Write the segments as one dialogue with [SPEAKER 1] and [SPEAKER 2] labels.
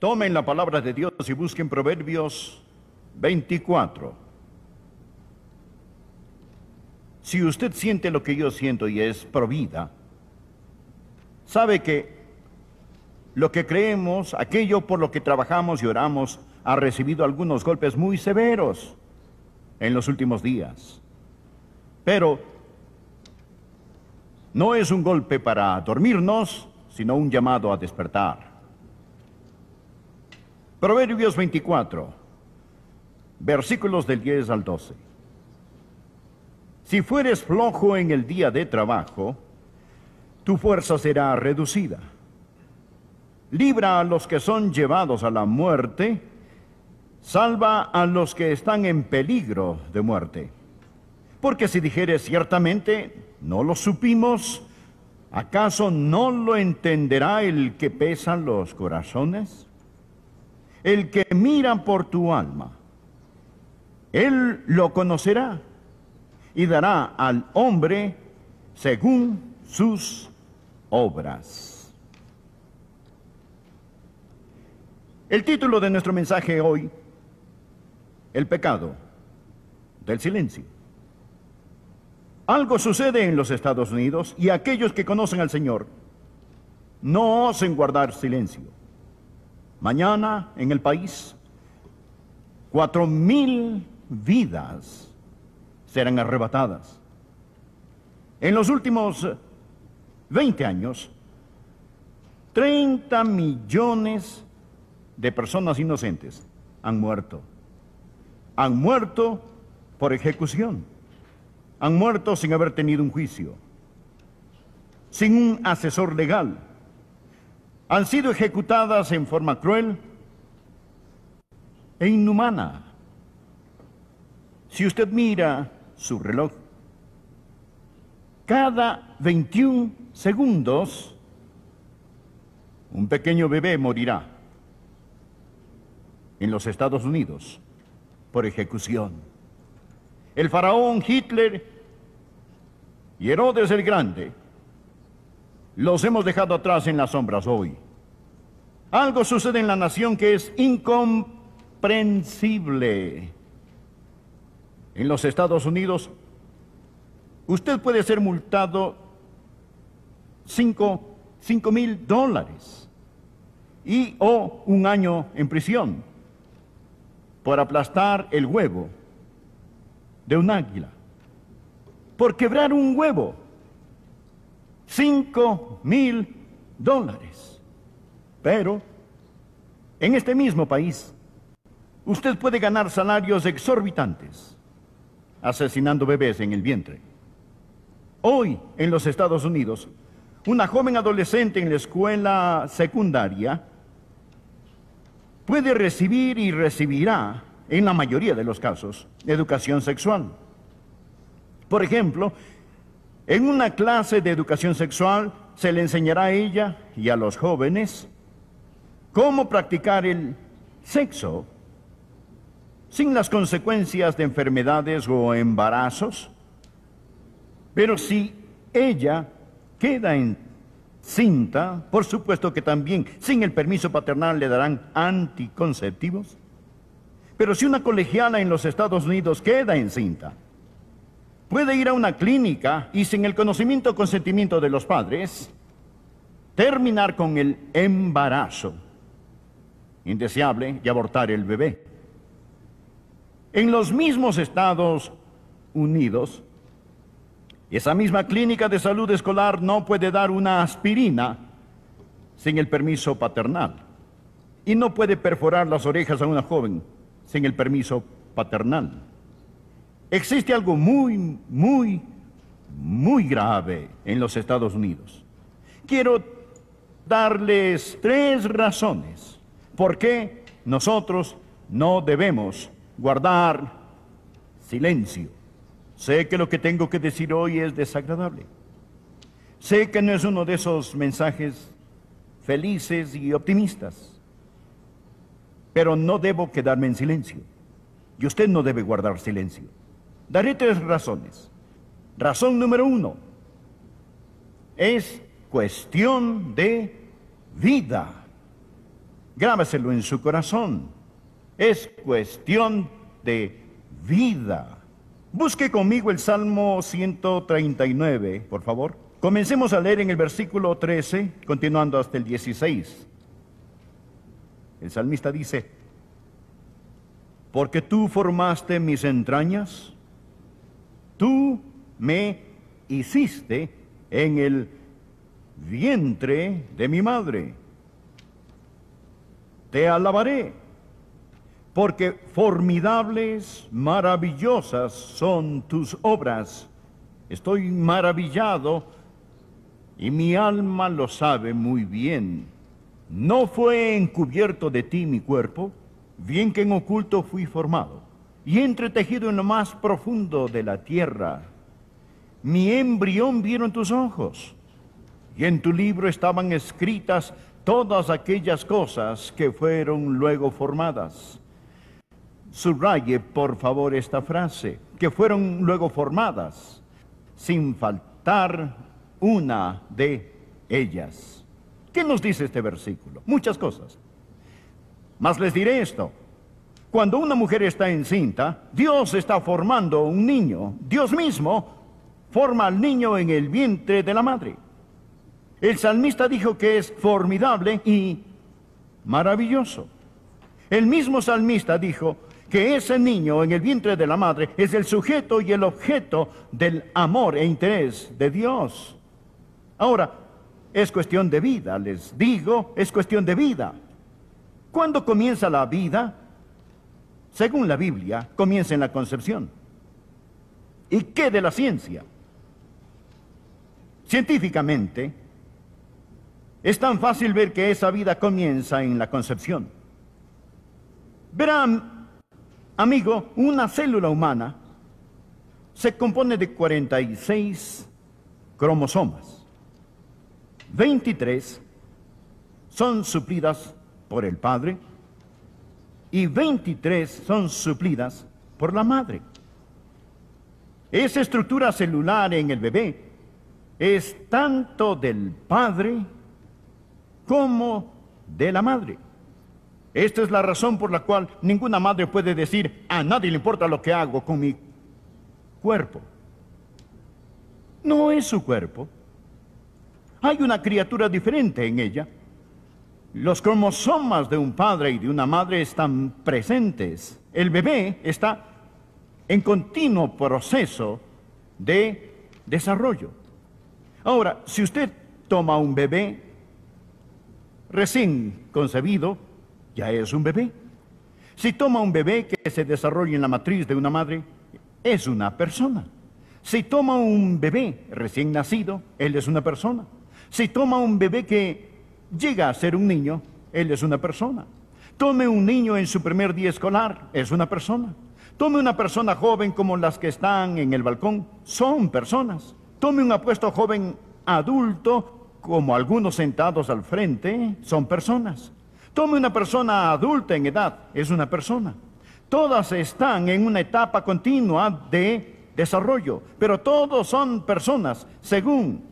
[SPEAKER 1] Tomen la palabra de Dios y busquen Proverbios 24. Si usted siente lo que yo siento y es provida, sabe que lo que creemos, aquello por lo que trabajamos y oramos, ha recibido algunos golpes muy severos en los últimos días. Pero no es un golpe para dormirnos, sino un llamado a despertar. Proverbios 24, versículos del 10 al 12. Si fueres flojo en el día de trabajo, tu fuerza será reducida. Libra a los que son llevados a la muerte, salva a los que están en peligro de muerte. Porque si dijeres ciertamente, no lo supimos, ¿acaso no lo entenderá el que pesa los corazones? el que mira por tu alma, él lo conocerá y dará al hombre según sus obras. El título de nuestro mensaje hoy, el pecado del silencio. Algo sucede en los Estados Unidos y aquellos que conocen al Señor no osen guardar silencio. Mañana en el país, cuatro mil vidas serán arrebatadas. En los últimos 20 años, 30 millones de personas inocentes han muerto. Han muerto por ejecución. Han muerto sin haber tenido un juicio. Sin un asesor legal han sido ejecutadas en forma cruel e inhumana. Si usted mira su reloj, cada 21 segundos un pequeño bebé morirá en los Estados Unidos por ejecución. El faraón Hitler y Herodes el Grande los hemos dejado atrás en las sombras hoy. Algo sucede en la nación que es incomprensible. En los Estados Unidos, usted puede ser multado 5 mil dólares y o un año en prisión por aplastar el huevo de un águila, por quebrar un huevo, cinco mil dólares. Pero, en este mismo país, usted puede ganar salarios exorbitantes asesinando bebés en el vientre. Hoy, en los Estados Unidos, una joven adolescente en la escuela secundaria puede recibir y recibirá, en la mayoría de los casos, educación sexual. Por ejemplo, en una clase de educación sexual se le enseñará a ella y a los jóvenes cómo practicar el sexo sin las consecuencias de enfermedades o embarazos, pero si ella queda en cinta, por supuesto que también sin el permiso paternal le darán anticonceptivos. Pero si una colegiala en los Estados Unidos queda en cinta, puede ir a una clínica y sin el conocimiento o consentimiento de los padres, terminar con el embarazo indeseable y abortar el bebé. En los mismos Estados Unidos, esa misma clínica de salud escolar no puede dar una aspirina sin el permiso paternal y no puede perforar las orejas a una joven sin el permiso paternal. Existe algo muy, muy, muy grave en los Estados Unidos. Quiero darles tres razones ¿Por qué nosotros no debemos guardar silencio? Sé que lo que tengo que decir hoy es desagradable. Sé que no es uno de esos mensajes felices y optimistas, pero no debo quedarme en silencio. Y usted no debe guardar silencio. Daré tres razones. Razón número uno, es cuestión de vida grábaselo en su corazón. Es cuestión de vida. Busque conmigo el Salmo 139, por favor. Comencemos a leer en el versículo 13, continuando hasta el 16. El salmista dice, porque tú formaste mis entrañas, tú me hiciste en el vientre de mi madre te alabaré, porque formidables, maravillosas son tus obras. Estoy maravillado y mi alma lo sabe muy bien. No fue encubierto de ti mi cuerpo, bien que en oculto fui formado, y entretejido en lo más profundo de la tierra. Mi embrión vieron tus ojos, y en tu libro estaban escritas todas aquellas cosas que fueron luego formadas. Subraye, por favor, esta frase, que fueron luego formadas, sin faltar una de ellas. ¿Qué nos dice este versículo? Muchas cosas. Mas les diré esto. Cuando una mujer está encinta, Dios está formando un niño. Dios mismo forma al niño en el vientre de la madre. El salmista dijo que es formidable y maravilloso. El mismo salmista dijo que ese niño en el vientre de la madre es el sujeto y el objeto del amor e interés de Dios. Ahora, es cuestión de vida, les digo, es cuestión de vida. ¿Cuándo comienza la vida? Según la Biblia, comienza en la concepción. ¿Y qué de la ciencia? Científicamente, es tan fácil ver que esa vida comienza en la concepción. Verán, amigo, una célula humana se compone de 46 cromosomas. 23 son suplidas por el padre y 23 son suplidas por la madre. Esa estructura celular en el bebé es tanto del padre como de la madre. Esta es la razón por la cual ninguna madre puede decir, a nadie le importa lo que hago con mi cuerpo. No es su cuerpo. Hay una criatura diferente en ella. Los cromosomas de un padre y de una madre están presentes. El bebé está en continuo proceso de desarrollo. Ahora, si usted toma un bebé recién concebido, ya es un bebé. Si toma un bebé que se desarrolla en la matriz de una madre, es una persona. Si toma un bebé recién nacido, él es una persona. Si toma un bebé que llega a ser un niño, él es una persona. Tome un niño en su primer día escolar, es una persona. Tome una persona joven como las que están en el balcón, son personas. Tome un apuesto joven adulto como algunos sentados al frente, son personas. Tome una persona adulta en edad, es una persona. Todas están en una etapa continua de desarrollo, pero todos son personas según,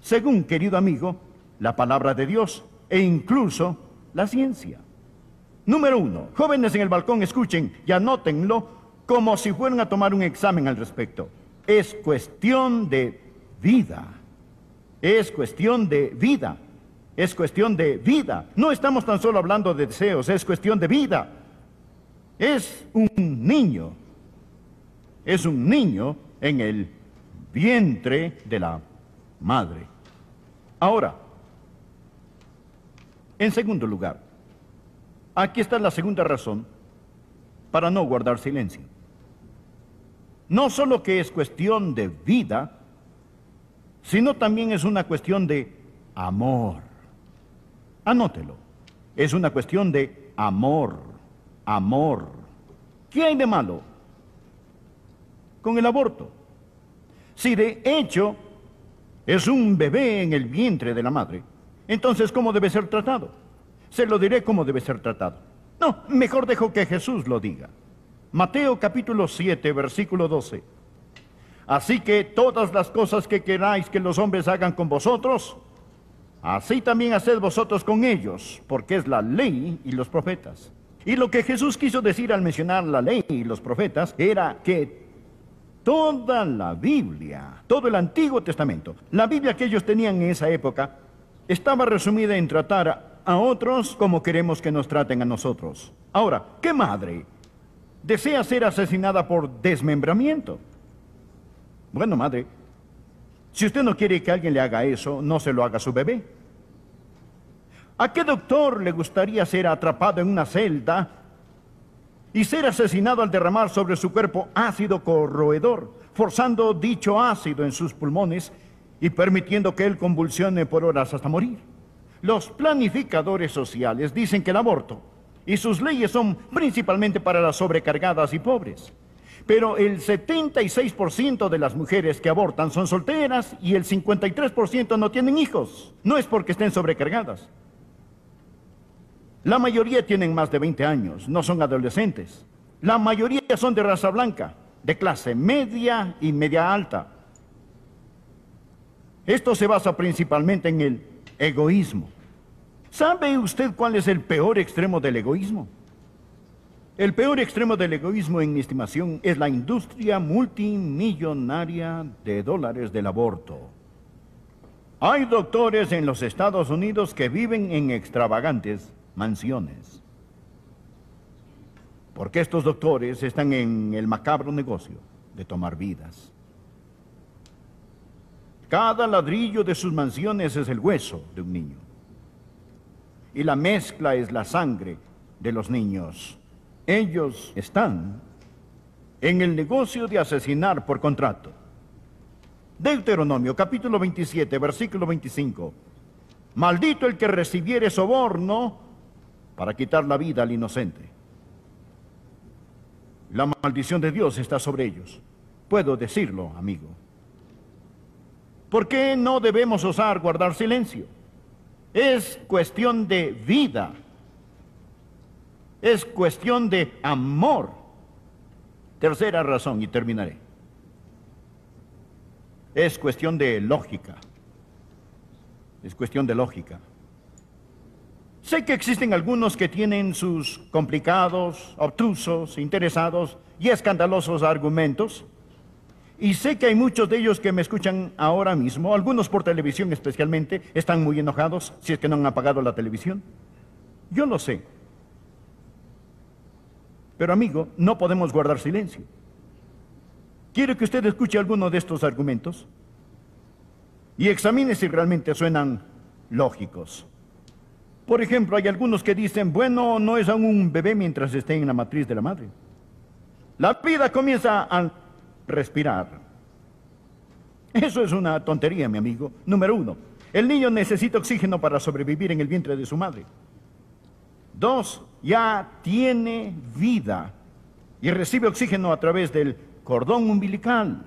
[SPEAKER 1] según, querido amigo, la palabra de Dios e incluso la ciencia. Número uno, jóvenes en el balcón, escuchen y anótenlo como si fueran a tomar un examen al respecto. Es cuestión de vida. Es cuestión de vida. Es cuestión de vida. No estamos tan solo hablando de deseos, es cuestión de vida. Es un niño. Es un niño en el vientre de la madre. Ahora, en segundo lugar, aquí está la segunda razón para no guardar silencio. No solo que es cuestión de vida, sino también es una cuestión de amor. Anótelo, es una cuestión de amor, amor. ¿Qué hay de malo con el aborto? Si de hecho es un bebé en el vientre de la madre, entonces ¿cómo debe ser tratado? Se lo diré cómo debe ser tratado. No, mejor dejo que Jesús lo diga. Mateo capítulo 7, versículo 12. Así que todas las cosas que queráis que los hombres hagan con vosotros, así también haced vosotros con ellos, porque es la ley y los profetas. Y lo que Jesús quiso decir al mencionar la ley y los profetas era que toda la Biblia, todo el Antiguo Testamento, la Biblia que ellos tenían en esa época, estaba resumida en tratar a otros como queremos que nos traten a nosotros. Ahora, ¿qué madre desea ser asesinada por desmembramiento? Bueno, madre, si usted no quiere que alguien le haga eso, no se lo haga a su bebé. ¿A qué doctor le gustaría ser atrapado en una celda y ser asesinado al derramar sobre su cuerpo ácido corroedor, forzando dicho ácido en sus pulmones y permitiendo que él convulsione por horas hasta morir? Los planificadores sociales dicen que el aborto y sus leyes son principalmente para las sobrecargadas y pobres pero el 76% de las mujeres que abortan son solteras y el 53% no tienen hijos. No es porque estén sobrecargadas. La mayoría tienen más de 20 años, no son adolescentes. La mayoría son de raza blanca, de clase media y media alta. Esto se basa principalmente en el egoísmo. ¿Sabe usted cuál es el peor extremo del egoísmo? El peor extremo del egoísmo, en mi estimación, es la industria multimillonaria de dólares del aborto. Hay doctores en los Estados Unidos que viven en extravagantes mansiones. Porque estos doctores están en el macabro negocio de tomar vidas. Cada ladrillo de sus mansiones es el hueso de un niño. Y la mezcla es la sangre de los niños. Ellos están en el negocio de asesinar por contrato. Deuteronomio capítulo 27, versículo 25. Maldito el que recibiere soborno para quitar la vida al inocente. La maldición de Dios está sobre ellos. Puedo decirlo, amigo. ¿Por qué no debemos osar guardar silencio? Es cuestión de vida es cuestión de amor. Tercera razón, y terminaré. Es cuestión de lógica. Es cuestión de lógica. Sé que existen algunos que tienen sus complicados, obtrusos, interesados y escandalosos argumentos. Y sé que hay muchos de ellos que me escuchan ahora mismo, algunos por televisión especialmente, están muy enojados si es que no han apagado la televisión. Yo lo sé. Pero amigo, no podemos guardar silencio. Quiero que usted escuche alguno de estos argumentos y examine si realmente suenan lógicos. Por ejemplo, hay algunos que dicen, bueno, no es aún un bebé mientras esté en la matriz de la madre. La vida comienza a respirar. Eso es una tontería, mi amigo. Número uno, el niño necesita oxígeno para sobrevivir en el vientre de su madre. Dos, ya tiene vida y recibe oxígeno a través del cordón umbilical.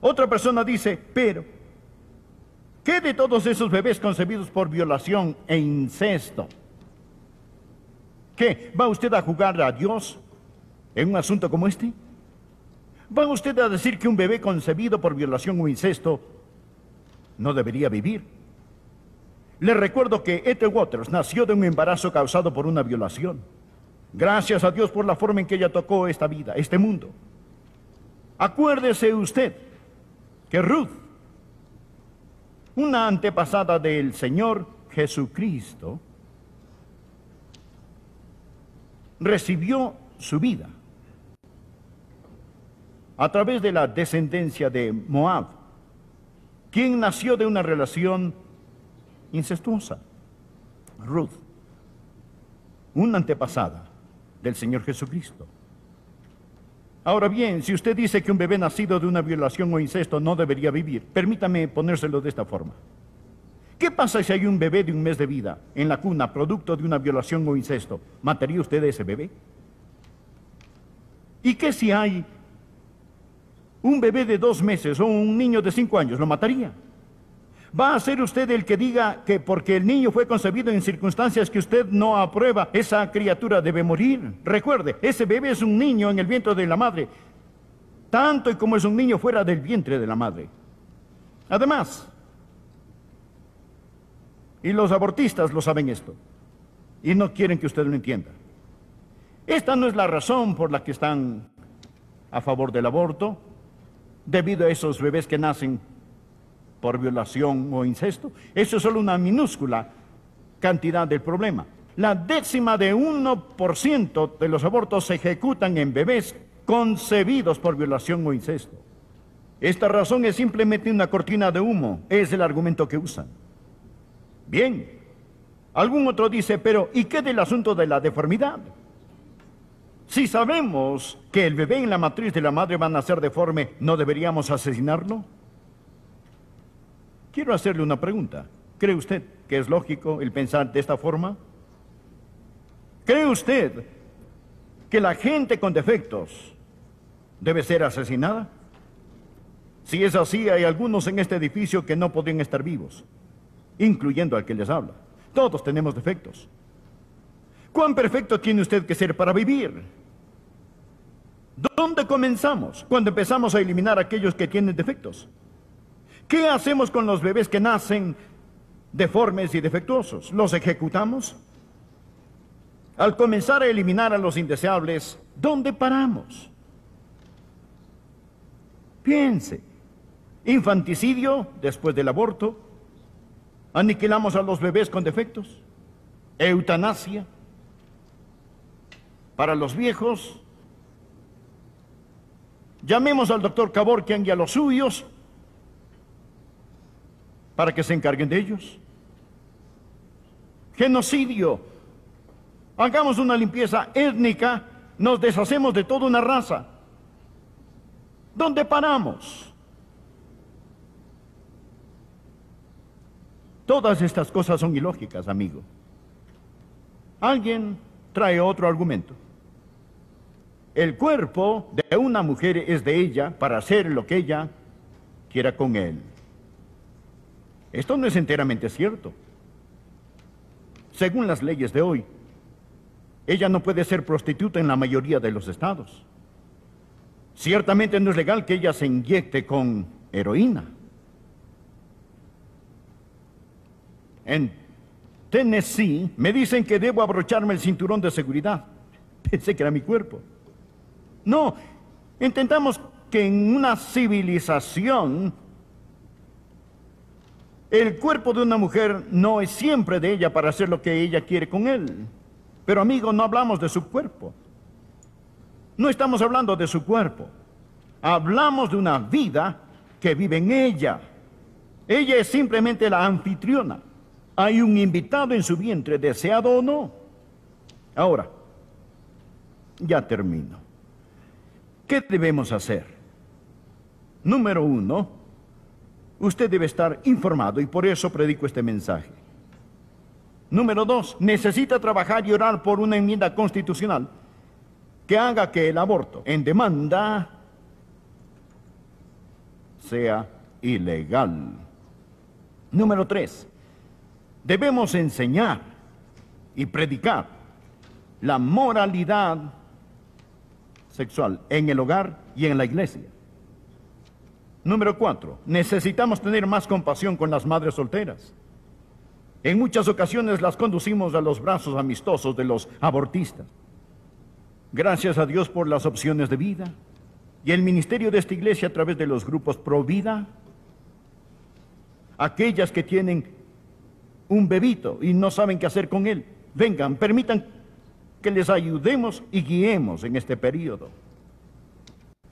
[SPEAKER 1] Otra persona dice, pero, ¿qué de todos esos bebés concebidos por violación e incesto? ¿Qué? ¿Va usted a jugar a Dios en un asunto como este? ¿Va usted a decir que un bebé concebido por violación o incesto no debería vivir? Le recuerdo que Ethel Waters nació de un embarazo causado por una violación. Gracias a Dios por la forma en que ella tocó esta vida, este mundo. Acuérdese usted que Ruth, una antepasada del Señor Jesucristo, recibió su vida a través de la descendencia de Moab, quien nació de una relación incestuosa, Ruth, una antepasada del Señor Jesucristo. Ahora bien, si usted dice que un bebé nacido de una violación o incesto no debería vivir, permítame ponérselo de esta forma. ¿Qué pasa si hay un bebé de un mes de vida en la cuna producto de una violación o incesto? ¿Mataría usted a ese bebé? ¿Y qué si hay un bebé de dos meses o un niño de cinco años? ¿Lo mataría? Va a ser usted el que diga que porque el niño fue concebido en circunstancias que usted no aprueba, esa criatura debe morir. Recuerde, ese bebé es un niño en el vientre de la madre, tanto y como es un niño fuera del vientre de la madre. Además, y los abortistas lo saben esto, y no quieren que usted lo entienda. Esta no es la razón por la que están a favor del aborto, debido a esos bebés que nacen por violación o incesto. Eso es solo una minúscula cantidad del problema. La décima de 1% de los abortos se ejecutan en bebés concebidos por violación o incesto. Esta razón es simplemente una cortina de humo, es el argumento que usan. Bien, algún otro dice, pero ¿y qué del asunto de la deformidad? Si sabemos que el bebé en la matriz de la madre va a nacer deforme, ¿no deberíamos asesinarlo? Quiero hacerle una pregunta. ¿Cree usted que es lógico el pensar de esta forma? ¿Cree usted que la gente con defectos debe ser asesinada? Si es así, hay algunos en este edificio que no podrían estar vivos, incluyendo al que les habla. Todos tenemos defectos. ¿Cuán perfecto tiene usted que ser para vivir? ¿Dónde comenzamos cuando empezamos a eliminar a aquellos que tienen defectos? ¿Qué hacemos con los bebés que nacen deformes y defectuosos? ¿Los ejecutamos? Al comenzar a eliminar a los indeseables, ¿dónde paramos? Piense, infanticidio después del aborto, aniquilamos a los bebés con defectos, eutanasia, para los viejos, llamemos al doctor Caborquian y a los suyos para que se encarguen de ellos. Genocidio. Hagamos una limpieza étnica, nos deshacemos de toda una raza. ¿Dónde paramos? Todas estas cosas son ilógicas, amigo. Alguien trae otro argumento. El cuerpo de una mujer es de ella para hacer lo que ella quiera con él. Esto no es enteramente cierto. Según las leyes de hoy, ella no puede ser prostituta en la mayoría de los estados. Ciertamente no es legal que ella se inyecte con heroína. En Tennessee me dicen que debo abrocharme el cinturón de seguridad. Pensé que era mi cuerpo. No, intentamos que en una civilización el cuerpo de una mujer no es siempre de ella para hacer lo que ella quiere con él. Pero amigo, no hablamos de su cuerpo. No estamos hablando de su cuerpo. Hablamos de una vida que vive en ella. Ella es simplemente la anfitriona. Hay un invitado en su vientre, deseado o no. Ahora, ya termino. ¿Qué debemos hacer? Número uno, Usted debe estar informado y por eso predico este mensaje. Número dos, necesita trabajar y orar por una enmienda constitucional que haga que el aborto en demanda sea ilegal. Número tres, debemos enseñar y predicar la moralidad sexual en el hogar y en la iglesia. Número cuatro, necesitamos tener más compasión con las madres solteras. En muchas ocasiones las conducimos a los brazos amistosos de los abortistas. Gracias a Dios por las opciones de vida y el ministerio de esta iglesia a través de los grupos Pro Vida, aquellas que tienen un bebito y no saben qué hacer con él, vengan, permitan que les ayudemos y guiemos en este periodo.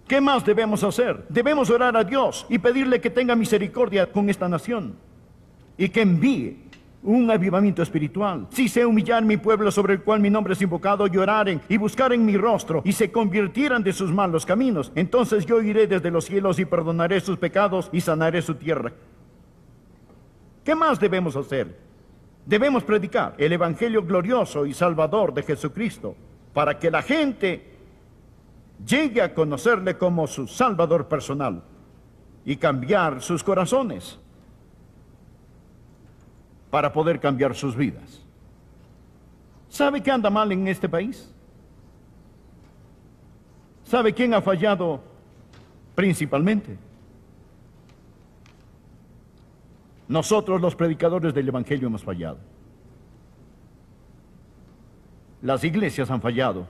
[SPEAKER 1] ¿Qué más debemos hacer? Debemos orar a Dios y pedirle que tenga misericordia con esta nación y que envíe un avivamiento espiritual. Si se humillar mi pueblo sobre el cual mi nombre es invocado, lloraren y buscaren mi rostro y se convirtieran de sus malos caminos, entonces yo iré desde los cielos y perdonaré sus pecados y sanaré su tierra. ¿Qué más debemos hacer? Debemos predicar el Evangelio glorioso y salvador de Jesucristo para que la gente llegue a conocerle como su Salvador personal y cambiar sus corazones para poder cambiar sus vidas. ¿Sabe qué anda mal en este país? ¿Sabe quién ha fallado principalmente? Nosotros los predicadores del Evangelio hemos fallado. Las iglesias han fallado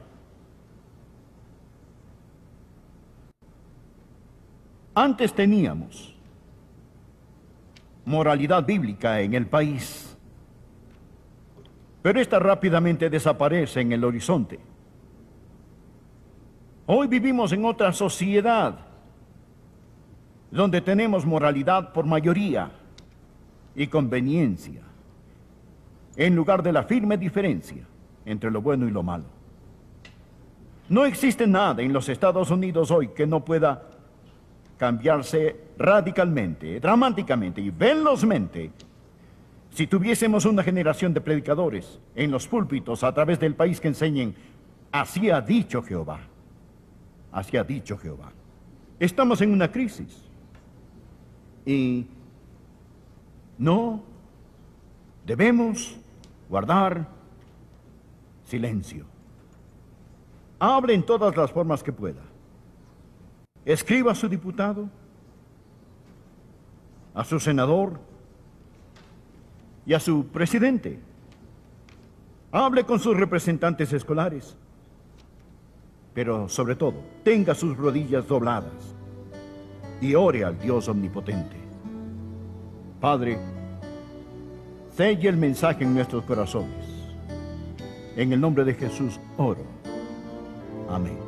[SPEAKER 1] Antes teníamos moralidad bíblica en el país, pero esta rápidamente desaparece en el horizonte. Hoy vivimos en otra sociedad donde tenemos moralidad por mayoría y conveniencia, en lugar de la firme diferencia entre lo bueno y lo malo. No existe nada en los Estados Unidos hoy que no pueda cambiarse radicalmente, dramáticamente y velozmente. Si tuviésemos una generación de predicadores en los púlpitos a través del país que enseñen, así ha dicho Jehová, así ha dicho Jehová. Estamos en una crisis y no debemos guardar silencio. Hable en todas las formas que pueda. Escriba a su diputado, a su senador y a su presidente. Hable con sus representantes escolares, pero sobre todo, tenga sus rodillas dobladas y ore al Dios omnipotente. Padre, selle el mensaje en nuestros corazones. En el nombre de Jesús oro. Amén.